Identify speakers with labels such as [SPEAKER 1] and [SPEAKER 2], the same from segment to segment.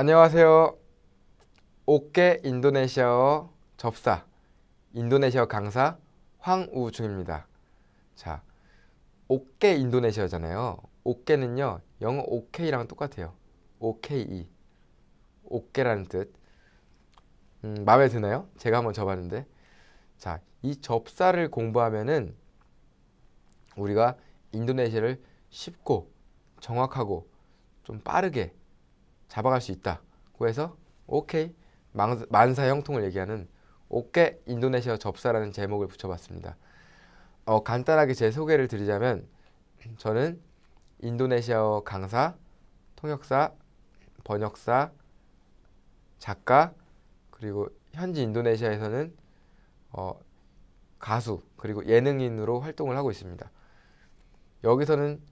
[SPEAKER 1] 안녕하세요. 옥계 인도네시아어 접사, 인도네시아 강사 황우중입니다. 자, 옥계 인도네시아잖아요. 옥계는요, 영어 오케이랑 똑같아요. 오케이, 옥계라는 뜻. 음, 마음에 드나요? 제가 한번 접하는데. 자, 이 접사를 공부하면은 우리가 인도네시아를 쉽고 정확하고 좀 빠르게 잡아갈 수있다그래서 오케이 만사 형통을 얘기하는 오케 인도네시아 접사라는 제목을 붙여봤습니다. 어, 간단하게 제 소개를 드리자면 저는 인도네시아어 강사, 통역사, 번역사, 작가 그리고 현지 인도네시아에서는 어, 가수 그리고 예능인으로 활동을 하고 있습니다. 여기서는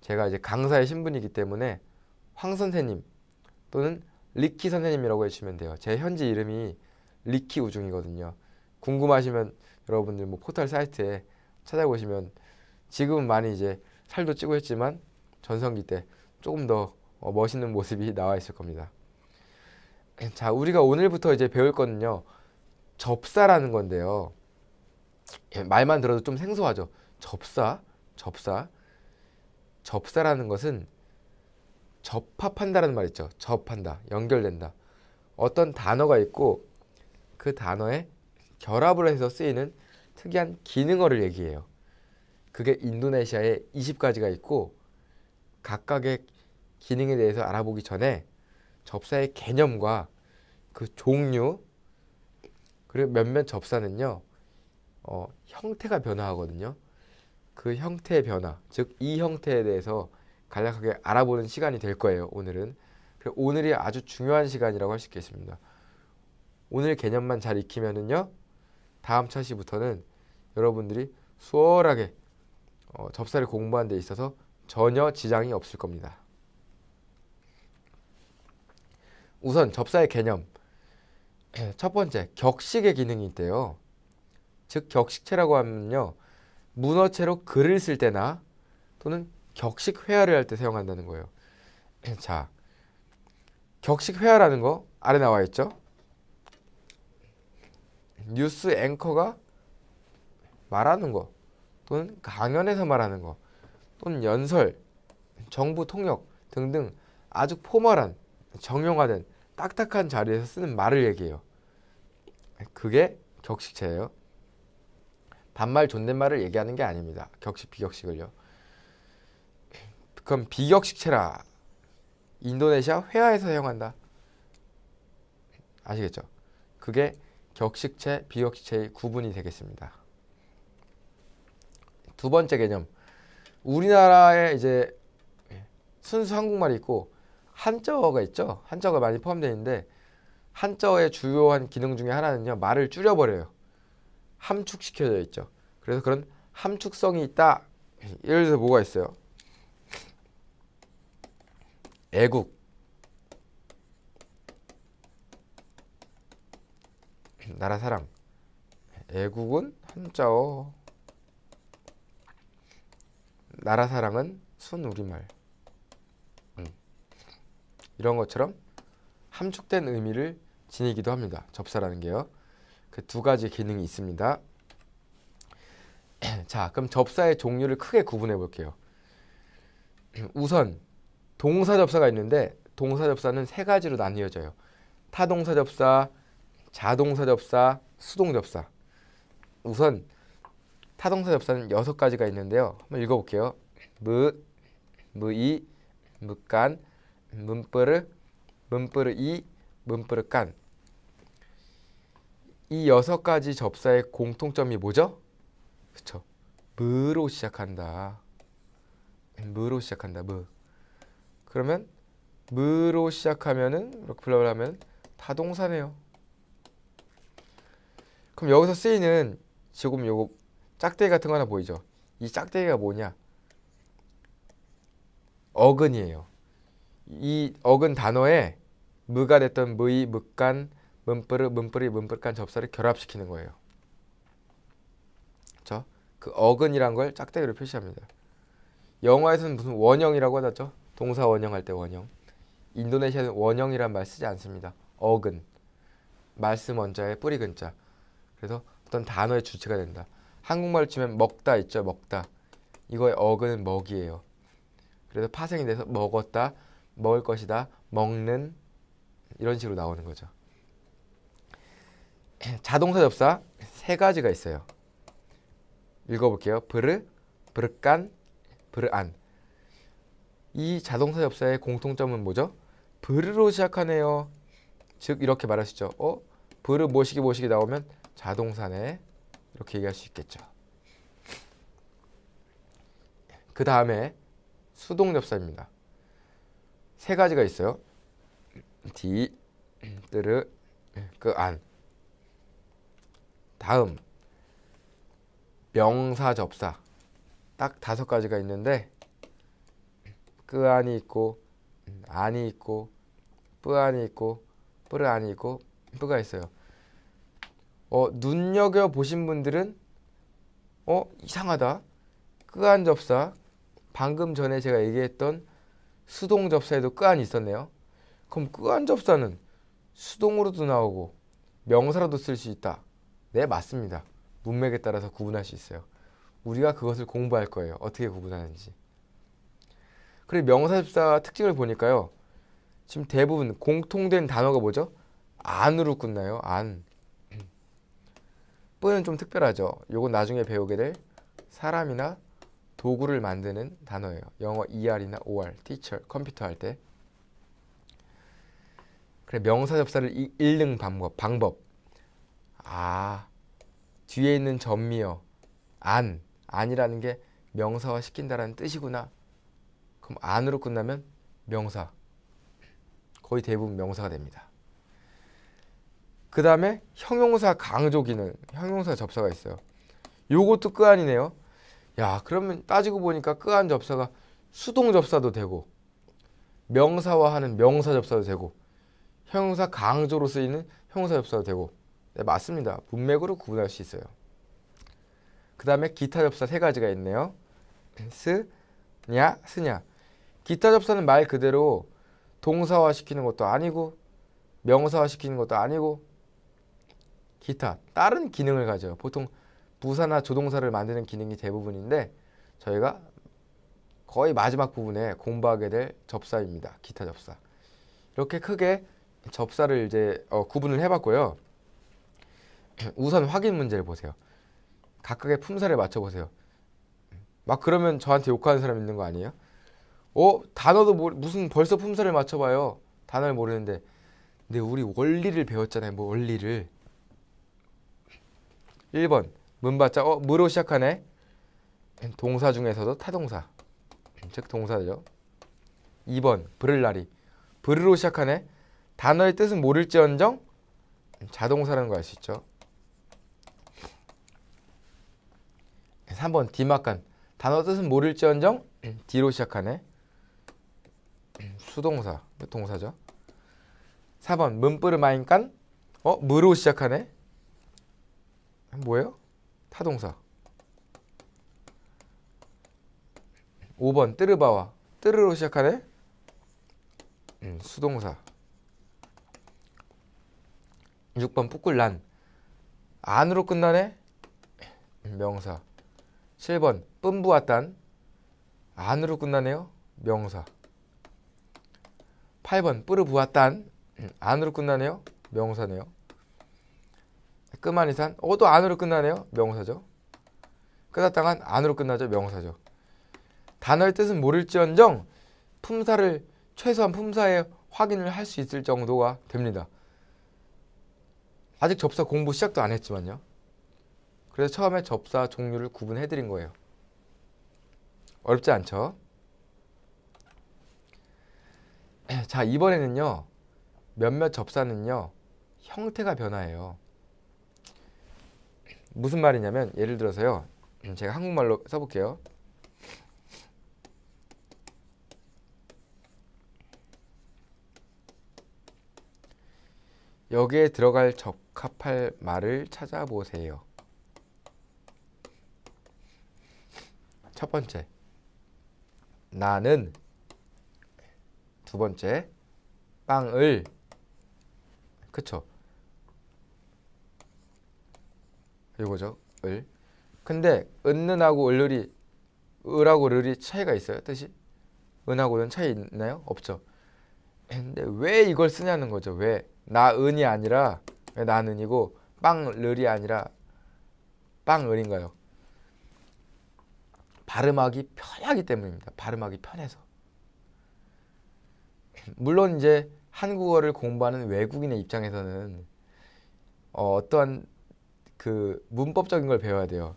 [SPEAKER 1] 제가 이제 강사의 신분이기 때문에 황 선생님 또는 리키 선생님이라고 해주시면 돼요. 제 현지 이름이 리키 우중이거든요. 궁금하시면 여러분들 뭐 포털 사이트에 찾아보시면 지금은 많이 이제 살도 찌고 했지만 전성기 때 조금 더 어, 멋있는 모습이 나와 있을 겁니다. 자, 우리가 오늘부터 이제 배울 거는요. 접사라는 건데요. 예, 말만 들어도 좀 생소하죠. 접사, 접사. 접사라는 것은 접합한다라는 말 있죠. 접한다, 연결된다. 어떤 단어가 있고 그 단어에 결합을 해서 쓰이는 특이한 기능어를 얘기해요. 그게 인도네시아에 20가지가 있고 각각의 기능에 대해서 알아보기 전에 접사의 개념과 그 종류 그리고 몇몇 접사는요 어, 형태가 변화하거든요. 그 형태의 변화, 즉 이 형태에 대해서 간략하게 알아보는 시간이 될 거예요. 오늘은 오늘이 아주 중요한 시간이라고 할 수 있겠습니다. 오늘 개념만 잘 익히면은요 다음 차시부터는 여러분들이 수월하게 어, 접사를 공부하는 데 있어서 전혀 지장이 없을 겁니다. 우선 접사의 개념 첫 번째 격식의 기능이 있대요. 즉 격식체라고 하면요 문어체로 글을 쓸 때나 또는 격식 회화를 할 때 사용한다는 거예요. 자, 격식 회화라는 거 아래 나와 있죠? 뉴스 앵커가 말하는 거 또는 강연에서 말하는 거 또는 연설, 정부 통역 등등 아주 포멀한 정형화된 딱딱한 자리에서 쓰는 말을 얘기해요. 그게 격식체예요. 반말 존댓말을 얘기하는 게 아닙니다. 격식 비격식을요. 그럼 비격식체라 인도네시아 회화에서 사용한다. 아시겠죠? 그게 격식체, 비격식체의 구분이 되겠습니다. 두 번째 개념. 우리나라에 이제 순수 한국말이 있고 한자어가 있죠. 한자어가 많이 포함되어 있는데 한자어의 주요한 기능 중에 하나는요. 말을 줄여버려요. 함축시켜져 있죠. 그래서 그런 함축성이 있다. 예를 들어서 뭐가 있어요? 애국 나라 사랑 애국은 한자어 나라 사랑은 순 우리말 음. 이런 것처럼 함축된 의미를 지니기도 합니다. 접사라는 게요. 그 두 가지 기능이 있습니다. 자, 그럼 접사의 종류를 크게 구분해 볼게요. 우선 동사 접사가 있는데 동사 접사는 세 가지로 나뉘어져요. 타동사 접사, 자동사 접사, 수동 접사. 우선 타동사 접사는 여섯 가지가 있는데요. 한번 읽어볼게요. 무, 무이, 무깐, 문뿌르, 문뿌르이, 문뿌르깐. 이 여섯 가지 접사의 공통점이 뭐죠? 그쵸. 무로 시작한다. 무로 시작한다. 무. 그러면 무로 시작하면은 이렇게 불러 블라 하면 다 동사네요. 그럼 여기서 쓰이는 지금 요거 짝대기 같은 거 하나 보이죠? 이 짝대기가 뭐냐? 어근이에요. 이 어근 단어에 무가 됐던 무이, 무간, 문뿌르, 문뿌리, 문뿌간 접사를 결합시키는 거예요. 그 어근이란 걸 짝대기로 표시합니다. 영화에서는 무슨 원형이라고 하죠? 동사 원형 할 때 원형. 인도네시아는 원형이란 말 쓰지 않습니다. 어근. 말씀 원자의 뿌리 근자. 그래서 어떤 단어의 주체가 된다. 한국말로 치면 먹다 있죠. 먹다. 이거의 어근은 먹이에요. 그래서 파생이 돼서 먹었다, 먹을 것이다, 먹는 이런 식으로 나오는 거죠. 자동사 접사 세 가지가 있어요. 읽어볼게요. 브르, 브르깐, 브르안. 이 자동차 접사의 공통점은 뭐죠? 브르로 시작하네요. 즉 이렇게 말할 수죠 어? 브르 모시기 모시기 나오면 자동사네. 이렇게 얘기할 수 있겠죠. 그 다음에 수동 접사입니다. 세 가지가 있어요. 디, 뜨르, 그 안. 다음 명사 접사 딱 다섯 가지가 있는데 그 안이 있고 음, 안이 있고 뿌 안이 있고 뿌르 안이 있고 뿌가 있어요. 어, 눈여겨 보신 분들은 어 이상하다 끄안 접사 방금 전에 제가 얘기했던 수동 접사에도 끄안이 있었네요. 그럼 끄안 접사는 수동으로도 나오고 명사로도 쓸 수 있다. 네 맞습니다. 문맥에 따라서 구분할 수 있어요. 우리가 그것을 공부할 거예요. 어떻게 구분하는지. 그리고 명사십사 특징을 보니까요. 지금 대부분 공통된 단어가 뭐죠? 안으로 끝나요. 안. 뿌는 좀 특별하죠. 요건 나중에 배우게 될 사람이나 도구를 만드는 단어예요. 영어 ER이나 OR, teacher, 컴퓨터 할 때. 그래 명사 접사를 읽는 방법, 방법. 아, 뒤에 있는 전미어, 안, 안이라는 게 명사화 시킨다라는 뜻이구나. 그럼 안으로 끝나면 명사. 거의 대부분 명사가 됩니다. 그 다음에 형용사 강조기는 형용사 접사가 있어요. 요것도 끄안이네요. 야 그러면 따지고 보니까 끄안 접사가 수동 접사도 되고 명사화하는 명사 접사도 되고 형용사 강조로 쓰이는 형용사 접사도 되고 네, 맞습니다. 문맥으로 구분할 수 있어요. 그 다음에 기타 접사 세 가지가 있네요. 쓰, 냐, 쓰냐 기타 접사는 말 그대로 동사화시키는 것도 아니고 명사화시키는 것도 아니고 기타 다른 기능을 가져요. 보통 부사나 조동사를 만드는 기능이 대부분인데 저희가 거의 마지막 부분에 공부하게 될 접사입니다. 기타 접사. 이렇게 크게 접사를 이제 어, 구분을 해봤고요. 우선 확인 문제를 보세요. 각각의 품사를 맞춰보세요. 막 그러면 저한테 욕하는 사람 있는 거 아니에요? 어? 단어도 모르, 무슨 벌써 품사를 맞춰봐요. 단어를 모르는데. 근데 우리 원리를 배웠잖아요. 뭐 원리를. 1번 문바자 어 무로 시작하네. 동사 중에서도 타동사. 즉 동사죠. 2번 브를라리 브르로 시작하네. 단어의 뜻은 모를지언정 자동사라는 거 알 수 있죠. 3번 디마칸 단어 뜻은 모를지언정 디로 시작하네. 수동사 동사죠 4번 문뿌르마인깐 어? 무로 시작하네 뭐예요? 타동사 5번 뜨르바와 뜨르로 시작하네 음, 수동사 6번 뿌꿀란 안으로 끝나네 명사 7번 뿜부왔단 안으로 끝나네요 명사 8번 뿌르부아딴 음, 안으로 끝나네요. 명사네요. 끄만이산 어도 안으로 끝나네요. 명사죠. 끝났다간 안으로 끝나죠. 명사죠. 단어의 뜻은 모를지언정 품사를 최소한 품사에 확인을 할 수 있을 정도가 됩니다. 아직 접사 공부 시작도 안 했지만요. 그래서 처음에 접사 종류를 구분해 드린 거예요. 어렵지 않죠? 자, 이번에는요. 몇몇 접사는요. 형태가 변화해요. 무슨 말이냐면 예를 들어서요. 음, 제가 한국말로 써볼게요. 여기에 들어갈 적합할 말을 찾아보세요. 첫 번째. 나는 두 번째 빵을 그쵸 이거죠 을 근데 은는하고 을이 을하고 를이 차이가 있어요 뜻이 은하고 는 차이 있나요 없죠 근데 왜 이걸 쓰냐는 거죠 왜 나은이 아니라 왜 나는이고 빵을이 아니라 빵을인가요 발음하기 편하기 때문입니다 발음하기 편해서 물론 이제 한국어를 공부하는 외국인의 입장에서는 어, 어떠한 그 문법적인 걸 배워야 돼요.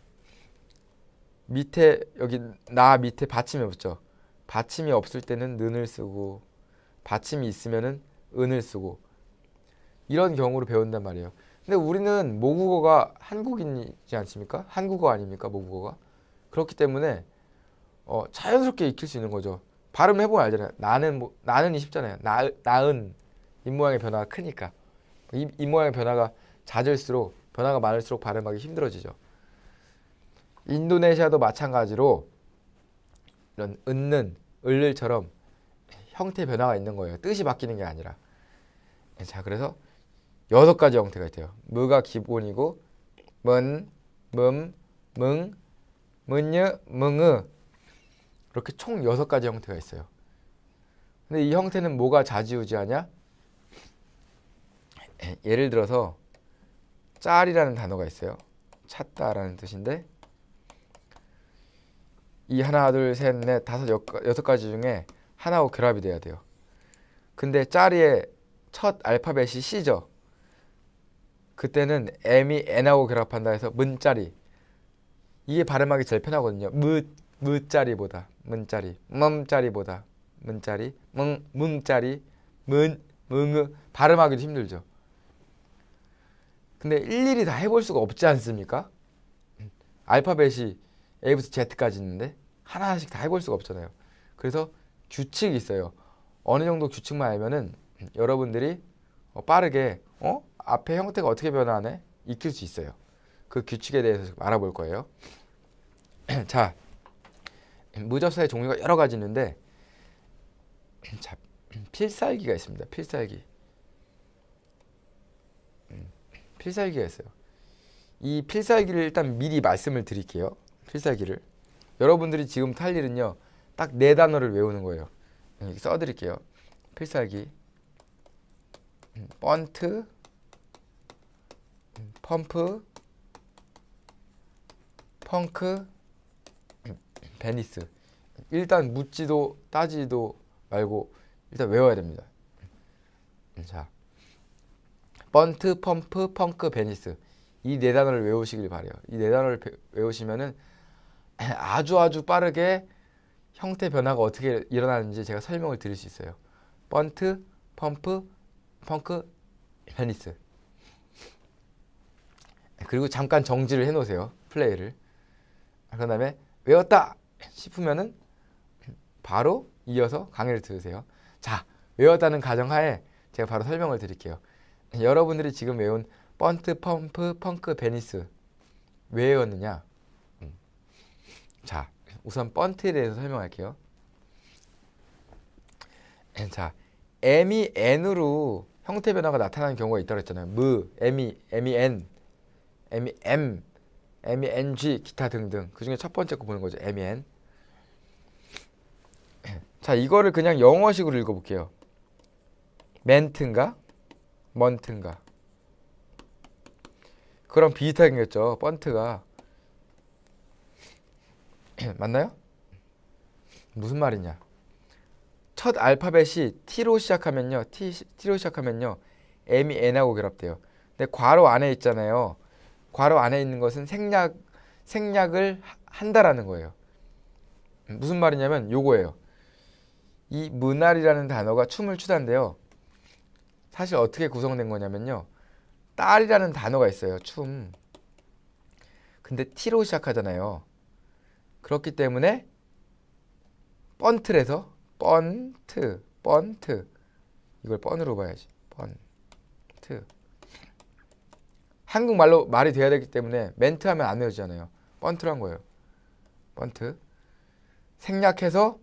[SPEAKER 1] 밑에 여기 나 밑에 받침이 없죠. 받침이 없을 때는 는을 쓰고 받침이 있으면은 은을 쓰고 이런 경우로 배운단 말이에요. 근데 우리는 모국어가 한국인이지 않습니까? 한국어 아닙니까? 모국어가 그렇기 때문에 어, 자연스럽게 익힐 수 있는 거죠. 발음 해보면 알잖아요. 나는 뭐, 나는 쉽잖아요. 나, 나은 입 모양의 변화가 크니까 입, 입 모양의 변화가 잦을수록 변화가 많을수록 발음하기 힘들어지죠. 인도네시아도 마찬가지로 이런 은는, 을을처럼 형태 변화가 있는 거예요. 뜻이 바뀌는 게 아니라. 자, 그래서 여섯 가지 형태가 있대요. 무가 기본이고 문, 문, 뭉, 문여, 뭉으 이렇게 총 6가지 형태가 있어요. 근데 이 형태는 뭐가 자지우지하냐? 예를 들어서 짤이라는 단어가 있어요. 찾다라는 뜻인데 이 하나 둘셋넷 다섯 여섯 가지 중에 하나하고 결합이 돼야 돼요. 근데 짤의첫 알파벳이 C죠. 그때는 M이 N하고 결합한다 해서 문자리 이게 발음하기 제일 편하거든요. 무 무자리보다 문자리 멈자리보다 문자리 멍 뭉자리 문뭉 발음하기도 힘들죠. 근데 일일이 다 해볼 수가 없지 않습니까? 알파벳이 A부터 Z까지 있는데 하나씩 다 해볼 수가 없잖아요. 그래서 규칙이 있어요. 어느 정도 규칙만 알면은 여러분들이 어, 빠르게 어? 앞에 형태가 어떻게 변하네 익힐 수 있어요. 그 규칙에 대해서 알아볼 거예요. 자, 무젖사의 종류가 여러 가지 있는데 자, 필살기가 있습니다. 필살기. 음, 필살기가 있어요. 이 필살기를 일단 미리 말씀을 드릴게요. 필살기를. 여러분들이 지금 탈 일은요. 딱 네 단어를 외우는 거예요. 네, 써드릴게요. 필살기. 음, 번트, 음, 펌프, 펑크, 베니스 일단 묻지도 따지도 말고 일단 외워야 됩니다. 자, 번트, 펌프, 펑크, 베니스 이 네 단어를 외우시길 바래요. 이 네 단어를 외우시면은 아주 아주 빠르게 형태 변화가 어떻게 일어나는지 제가 설명을 드릴 수 있어요. 번트, 펌프, 펑크, 베니스 그리고 잠깐 정지를 해놓으세요. 플레이를. 아, 그 다음에 외웠다! 싶으면은 바로 이어서 강의를 들으세요. 자, 외웠다는 가정하에 제가 바로 설명을 드릴게요. 여러분들이 지금 외운 번트, 펌프, 펑크, 베니스 왜 외웠느냐? 음. 자, 우선 번트에 대해서 설명할게요. 음, 자, m이 n으로 형태 변화가 나타나는 경우가 있다고 했잖아요. 무, m이, m이 n, m이 m, m이 ng, 기타 등등. 그 중에 첫 번째 거 보는 거죠. m이 n. 자, 이거를 그냥 영어식으로 읽어볼게요. 멘트인가? 먼트인가? 그럼 비슷하게 생겼죠. 펀트가. 맞나요? 무슨 말이냐? 첫 알파벳이 T로 시작하면요. T, T로 시작하면요. M이 N하고 결합돼요. 근데 괄호 안에 있잖아요. 괄호 안에 있는 것은 생략, 생략을 한다라는 거예요. 무슨 말이냐면 요거예요. 이 문알이라는 단어가 춤을 추단데요. 사실 어떻게 구성된 거냐면요. 딸이라는 단어가 있어요. 춤. 근데 T로 시작하잖아요. 그렇기 때문에 번트래서 번트, 번트. 이걸 번으로 봐야지. 번트. 한국말로 말이 돼야 되기 때문에 멘트 하면 안외우잖아요 번트란 거예요. 번트. 생략해서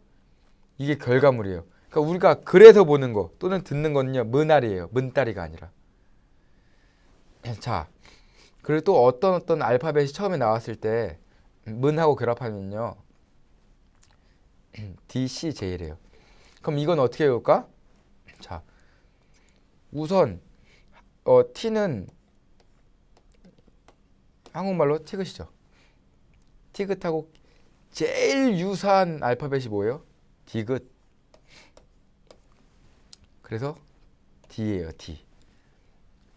[SPEAKER 1] 이게 결과물이에요. 그러니까 우리가 그래서 보는 거 또는 듣는 거는요. 문알이에요. 문다리가 아니라. 예, 자, 그리고 또 어떤 어떤 알파벳이 처음에 나왔을 때 문하고 결합하면요. DCJ래요. 그럼 이건 어떻게 외울까? 자, 우선 어, T는 한국말로 티귿이죠티귿하고 제일 유사한 알파벳이 뭐예요? 디귿. 그래서 D예요, D.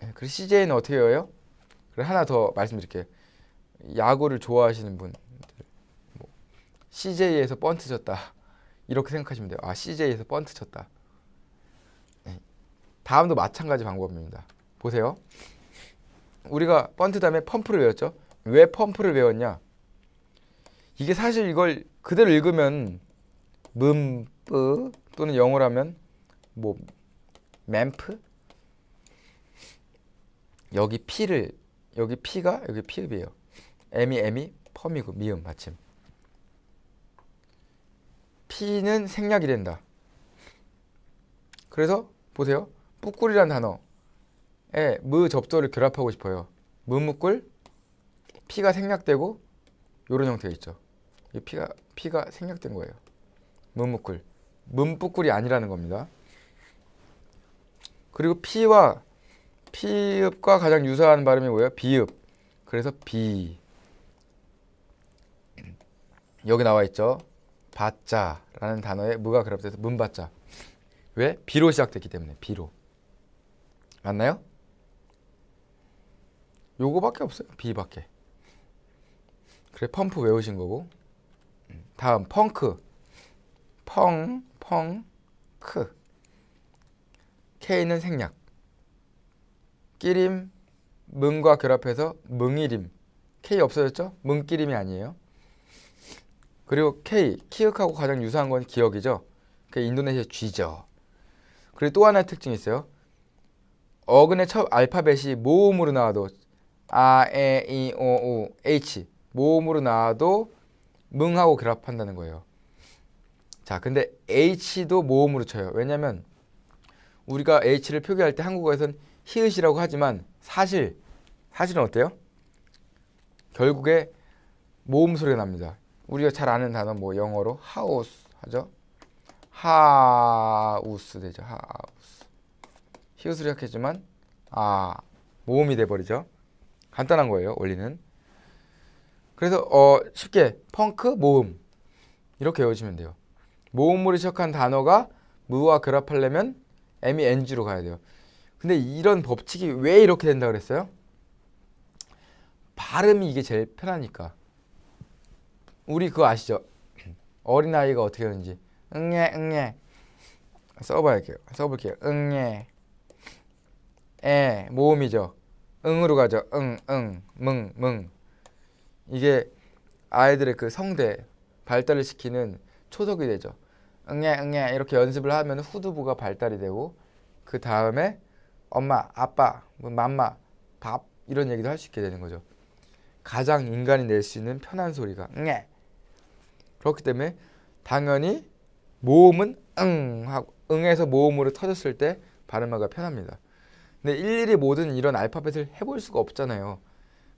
[SPEAKER 1] 예, 그리고 CJ는 어떻게 해요? 그리고 하나 더 말씀드릴게요. 야구를 좋아하시는 분. 뭐 CJ에서 번트 쳤다. 이렇게 생각하시면 돼요. 아, CJ에서 번트 쳤다. 예, 다음도 마찬가지 방법입니다. 보세요. 우리가 번트 다음에 펌프를 외웠죠. 왜 펌프를 외웠냐? 이게 사실 이걸 그대로 읽으면 멈뿌 음, 또는 영어라면뭐 램프 여기 피를 여기 피가 여기 피음이에요 M이 M이 펌이고 미음 마침. 피는 생략이 된다. 그래서 보세요. 뿌꿀이란 단어에 무접도를 결합하고 싶어요. 무무꿀 피가 생략되고 요런 형태가 있죠. 이피가피가 생략된 거예요. 문무꿀. 문뿌꿀이 아니라는 겁니다. 그리고 피와 피읍과 가장 유사한 발음이 뭐예요? 비읍. 그래서 비. 여기 나와 있죠. 바자라는 단어에 무가 그럽돼서 문바자. 왜? 비로 시작됐기 때문에 비로. 맞나요? 요거밖에 없어요. 비밖에. 그래 펌프 외우신 거고. 음, 다음 펑크. 펑, 펑, 크. K는 생략. 끼림, 문과 결합해서 뭉이림. K 없어졌죠? 문끼림이 아니에요. 그리고 K, 키읔하고 가장 유사한 건 기억이죠. 그 인도네시아 쥐죠 그리고 또 하나의 특징이 있어요. 어근의 첫 알파벳이 모음으로 나와도 아, 에, 이, 오, 우, H 모음으로 나와도 뭉하고 결합한다는 거예요. 자, 근데 H도 모음으로 쳐요. 왜냐면 우리가 H를 표기할 때한국어에서는 히읗이라고 하지만 사실, 사실은 어때요? 결국에 모음 소리가 납니다. 우리가 잘 아는 단어 뭐 영어로 하우스 하죠? 하우스 되죠. 하우스. 히읗으로 시작했지만 아 모음이 돼버리죠. 간단한 거예요. 원리는. 그래서 어 쉽게 펑크 모음 이렇게 외우시면 돼요. 모음으로 시작한 단어가 무와 결합하려면 m이 ng로 가야 돼요. 근데 이런 법칙이 왜 이렇게 된다 그랬어요? 발음이 이게 제일 편하니까. 우리 그거 아시죠? 어린아이가 어떻게 하는지. 응예 응예. 써봐야게요. 써볼게요. 응예. 에 모음이죠. 응으로 가죠. 응, 응, 멍, 멍. 이게 아이들의 그 성대 발달을 시키는 초석이 되죠. 응애 응애 이렇게 연습을 하면 후두부가 발달이 되고 그 다음에 엄마, 아빠, 뭐 맘마, 밥 이런 얘기도 할 수 있게 되는 거죠. 가장 인간이 낼 수 있는 편한 소리가 응애. 그렇기 때문에 당연히 모음은 응 하고 응에서 모음으로 터졌을 때 발음하기가 편합니다. 근데 일일이 모든 이런 알파벳을 해볼 수가 없잖아요.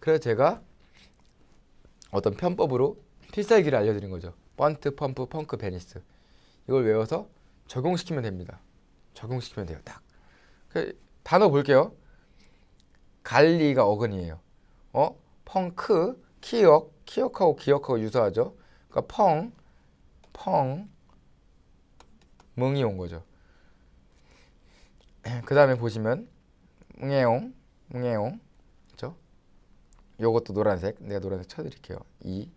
[SPEAKER 1] 그래서 제가 어떤 편법으로 필살기를 알려드린 거죠. 번트, 펌프, 펑크, 베니스. 이걸 외워서 적용시키면 됩니다. 적용시키면 돼요. 딱. 그 단어 볼게요. 갈리가 어근이에요. 어? 펑크, 키역, 키역하고 기억하고 유사하죠. 그러니까 펑, 펑, 멍이 온 거죠. 예, 그 다음에 보시면 뭉에옹, 뭉에옹, 그죠? 요것도 노란색, 내가 노란색 쳐드릴게요. 이,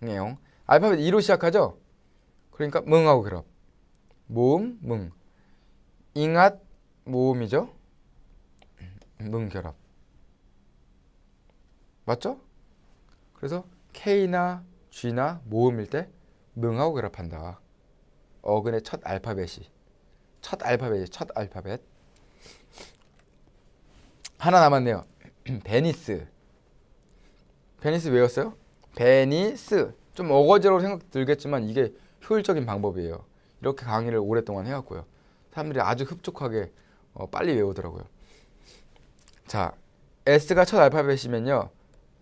[SPEAKER 1] 뭉에옹. 알파벳 2로 시작하죠? 그러니까 멍하고 결합. 모음, 멍. 잉앗, 모음이죠. 멍 결합. 맞죠? 그래서 K나 G나 모음일 때 멍하고 결합한다. 어근의 첫 알파벳이. 첫 알파벳이 첫 알파벳. 하나 남았네요. 베니스. 베니스 외웠어요? 베니스. 좀어거지라고 생각 들겠지만 이게 효율적인 방법이에요. 이렇게 강의를 오랫동안 해왔고요. 사람들이 아주 흡족하게 어, 빨리 외우더라고요. 자, S가 첫 알파벳이면요.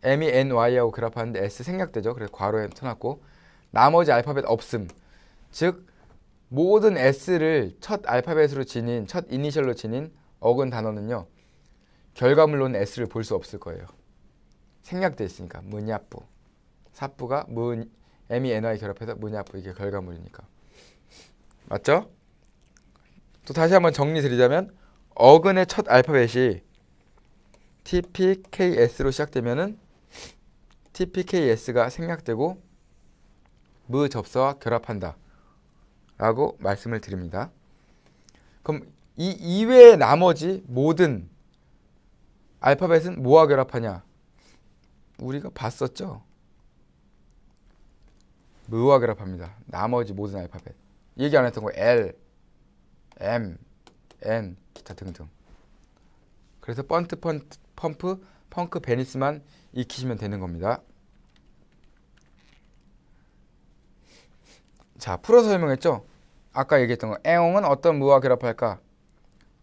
[SPEAKER 1] M이 NY하고 그래프하는데 S 생략되죠. 그래서 괄호에 쳐놨고 나머지 알파벳 없음. 즉 모든 S를 첫 알파벳으로 지닌 첫 이니셜로 지닌 어근 단어는요. 결과물로는 S를 볼 수 없을 거예요. 생략되어 있으니까 문야뿌 사뿌가 문 M이 NY 결합해서 뭐냐? 앞으이게 뭐 결과물이니까. 맞죠? 또 다시 한번 정리 드리자면 어근의 첫 알파벳이 TPKS로 시작되면은 TPKS가 생략되고 무접서와 결합한다. 라고 말씀을 드립니다. 그럼 이 이외의 나머지 모든 알파벳은 뭐와 결합하냐? 우리가 봤었죠? 무화그래프합니다. 나머지 모든 알파벳. 얘기 안 했던 거 L, M, N 기타 등등. 그래서 펀트 펀트 펌프 펑크 베니스만 익히시면 되는 겁니다. 자, 풀어서 설명했죠? 아까 얘기했던 거 애옹은 어떤 무와 결합할까?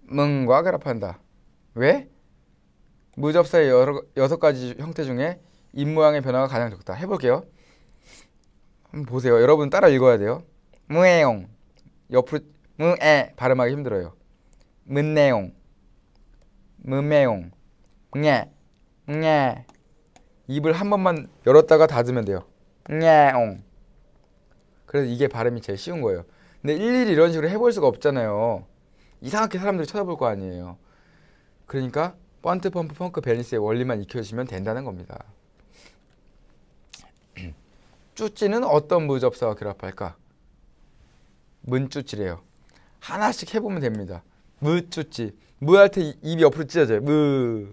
[SPEAKER 1] 뭉과 결합한다. 왜? 무접사의 여러, 여섯 가지 형태 중에 입 모양의 변화가 가장 적다. 해볼게요. 보세요. 여러분 따라 읽어야 돼요. 무에용 옆으로 무에 발음하기 힘들어요. 문내용 무매용 응에 응에 입을 한 번만 열었다가 닫으면 돼요. 응에용 그래서 이게 발음이 제일 쉬운 거예요. 근데 일일이 이런 식으로 해볼 수가 없잖아요. 이상하게 사람들이 쳐다볼 거 아니에요. 그러니까 번트 펌프 펑크 밸런스의 원리만 익혀주시면 된다는 겁니다. 쭈찌는 어떤 무접사와 결합할까? 문쭈찌래요. 하나씩 해보면 됩니다. 무쭈찌. 무한테 입이 옆으로 찢어져요. 무.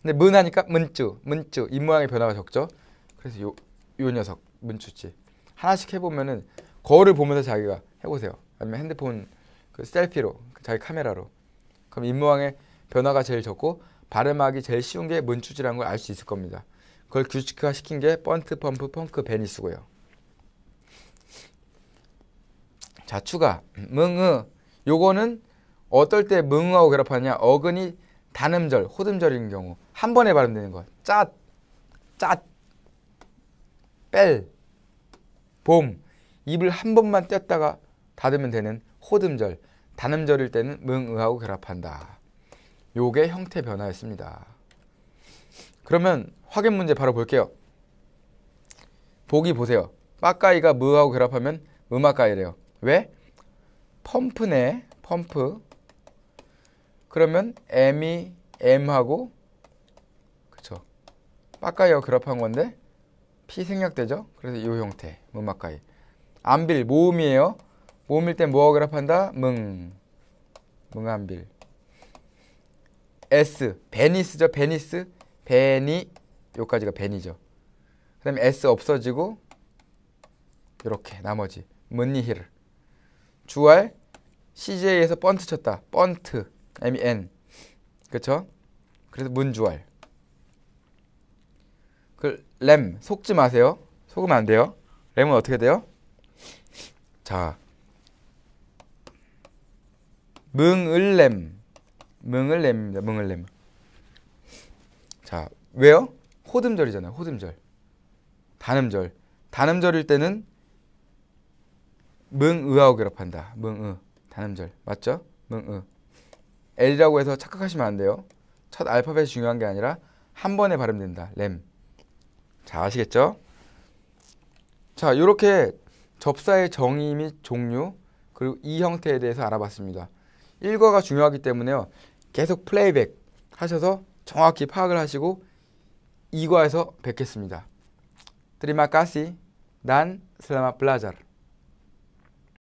[SPEAKER 1] 근데 문하니까 문쭈, 문쭈. 입 모양의 변화가 적죠. 그래서 요, 요 녀석 문쭈찌. 하나씩 해보면은 거울을 보면서 자기가 해보세요. 아니면 핸드폰 그 셀피로 그 자기 카메라로. 그럼 입 모양의 변화가 제일 적고 발음하기 제일 쉬운 게 문쭈찌라는 걸 알 수 있을 겁니다. 그걸 규칙화 시킨 게펀트 펌프, 펑크, 베니스고요. 자, 추가. 뭉으. 요거는 어떨 때 뭉하고 결합하냐? 어근이 단음절, 호듬절인 경우. 한 번에 발음되는 거. 짜, 짜, 뺄, 봄. 입을 한 번만 뗐다가 닫으면 되는 호듬절, 단음절일 때는 뭉으하고 결합한다. 요게 형태 변화였습니다. 그러면 확인 문제 바로 볼게요. 보기 보세요. 빠까이가 무하고 결합하면 음악가이래요. 왜? 펌프네. 펌프. 그러면 M이 M하고 그쵸. 빠까이하고 결합한 건데 P 생략되죠. 그래서 이 형태. 음악가이. 암빌 모음이에요. 모음일 때 뭐하고 결합한다? 뭉. 뭉암빌. S 베니스죠. 베니스. 벤이 요까지가 벤이죠. 그 다음에 S 없어지고 이렇게 나머지 문니힐 주알 CJ에서 번트 쳤다. 번트 m n 그렇죠? 그래서 문주알 그램 속지 마세요. 속으면 안 돼요. 램은 어떻게 돼요? 자 뭉을램 뭉을램입니다. 뭉을램 자, 왜요? 호듬절이잖아요. 호듬절. 단음절. 단음절일 때는 뭉의하고 결합한다. 뭉의. 단음절. 맞죠? 뭉의. L이라고 해서 착각하시면 안 돼요. 첫 알파벳이 중요한 게 아니라 한 번에 발음된다. 램. 자, 아시겠죠? 자, 이렇게 접사의 정의 및 종류 그리고 이 형태에 대해서 알아봤습니다. 일과가 중요하기 때문에요. 계속 플레이백 하셔서 정확히 파악을 하시고 이과에서 뵙겠습니다. 드리마 까시 난 슬라마 블라자르